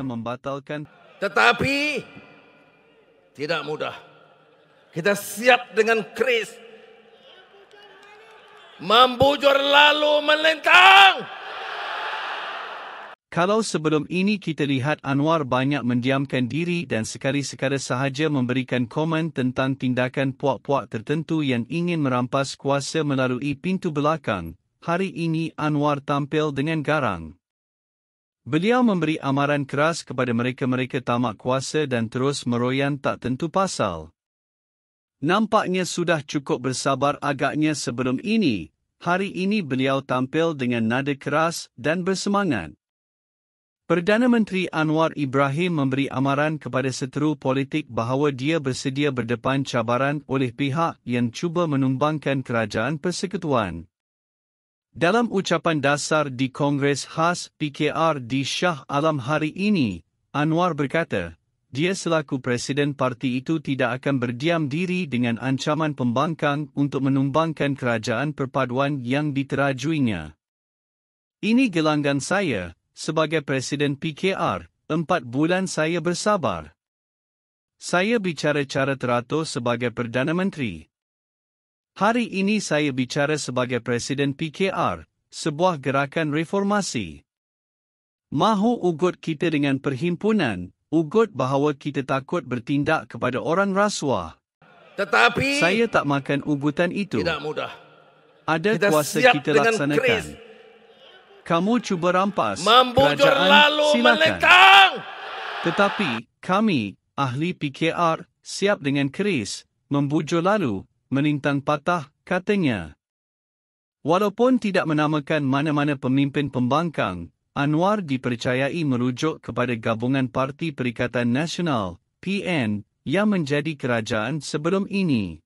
upaya membatalkan. Tetapi tidak mudah. Kita siap dengan Kris. Membujur lalu melintang. Kalau sebelum ini kita lihat Anwar banyak mendiamkan diri dan sekali-sekala sahaja memberikan komen tentang tindakan puak-puak tertentu yang ingin merampas kuasa melalui pintu belakang, hari ini Anwar tampil dengan garang. Beliau memberi amaran keras kepada mereka-mereka tamak kuasa dan terus meroyan tak tentu pasal. Nampaknya sudah cukup bersabar agaknya sebelum ini, hari ini beliau tampil dengan nada keras dan bersemangat. Perdana Menteri Anwar Ibrahim memberi amaran kepada seteru politik bahawa dia bersedia berdepan cabaran oleh pihak yang cuba menumbangkan kerajaan persekutuan. Dalam ucapan dasar di Kongres khas PKR di Shah Alam hari ini, Anwar berkata, dia selaku presiden parti itu tidak akan berdiam diri dengan ancaman pembangkang untuk menumbangkan kerajaan perpaduan yang diterajuinya. Ini gelanggan saya, sebagai presiden PKR, empat bulan saya bersabar. Saya bicara cara teratur sebagai Perdana Menteri. Hari ini saya bicara sebagai Presiden PKR, sebuah gerakan reformasi. Mahu ugut kita dengan perhimpunan, ugut bahawa kita takut bertindak kepada orang rasuah. Tetapi saya tak makan ugutan itu. Tidak mudah. Ada kita kuasa siap kita laksanakan. Kamu cuba rampas Membujur kerajaan, lalu silakan. Menekang. Tetapi kami, ahli PKR, siap dengan keris, membujur lalu, menintang patah, katanya. Walaupun tidak menamakan mana-mana pemimpin pembangkang, Anwar dipercayai merujuk kepada Gabungan Parti Perikatan Nasional, PN, yang menjadi kerajaan sebelum ini.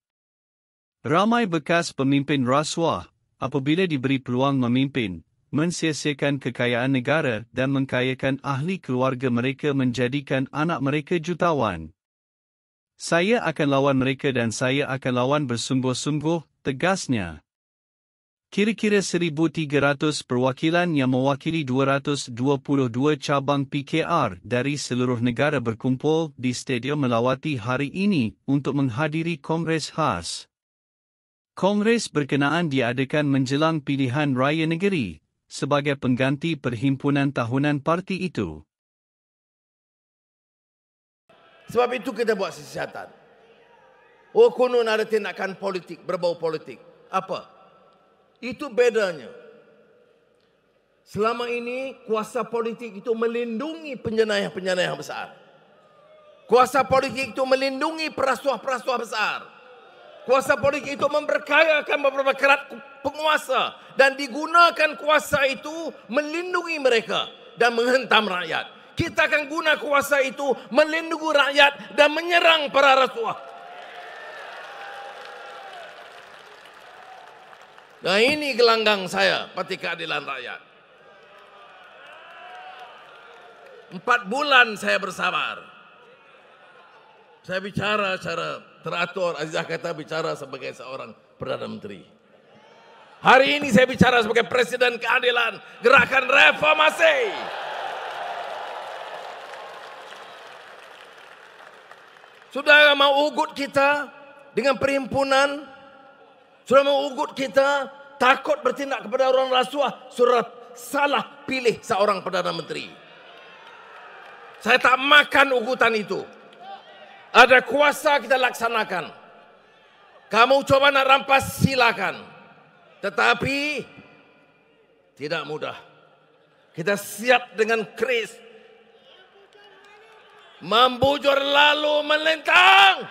Ramai bekas pemimpin rasuah, apabila diberi peluang memimpin, mensiasiakan kekayaan negara dan mengkayakan ahli keluarga mereka menjadikan anak mereka jutawan. Saya akan lawan mereka dan saya akan lawan bersungguh-sungguh, tegasnya. Kira-kira 1,300 perwakilan yang mewakili 222 cabang PKR dari seluruh negara berkumpul di stadium melawati hari ini untuk menghadiri Kongres khas. Kongres berkenaan diadakan menjelang pilihan raya negeri sebagai pengganti perhimpunan tahunan parti itu. Sebab itu kita buat siasatan. Oh kunun ada tindakan politik, berbau politik. Apa? Itu bedanya. Selama ini kuasa politik itu melindungi penjenayah-penjenayah besar. Kuasa politik itu melindungi perasuah-perasuah besar. Kuasa politik itu memperkayakan beberapa kerat penguasa dan digunakan kuasa itu melindungi mereka dan menghentam rakyat kita akan guna kuasa itu melindungi rakyat dan menyerang para rasuah. Nah ini gelanggang saya, peti keadilan rakyat. Empat bulan saya bersabar. Saya bicara secara teratur, Azizah kata bicara sebagai seorang Perdana Menteri. Hari ini saya bicara sebagai Presiden Keadilan Gerakan Reformasi. Reformasi. Saudara mau ugut kita dengan perhimpunan. Saudara mau ugut kita takut bertindak kepada orang rasuah. Surat salah pilih seorang Perdana Menteri. Saya tak makan ugutan itu. Ada kuasa kita laksanakan. Kamu coba nak rampas silakan. Tetapi tidak mudah. Kita siap dengan Kristus membujur lalu melentang.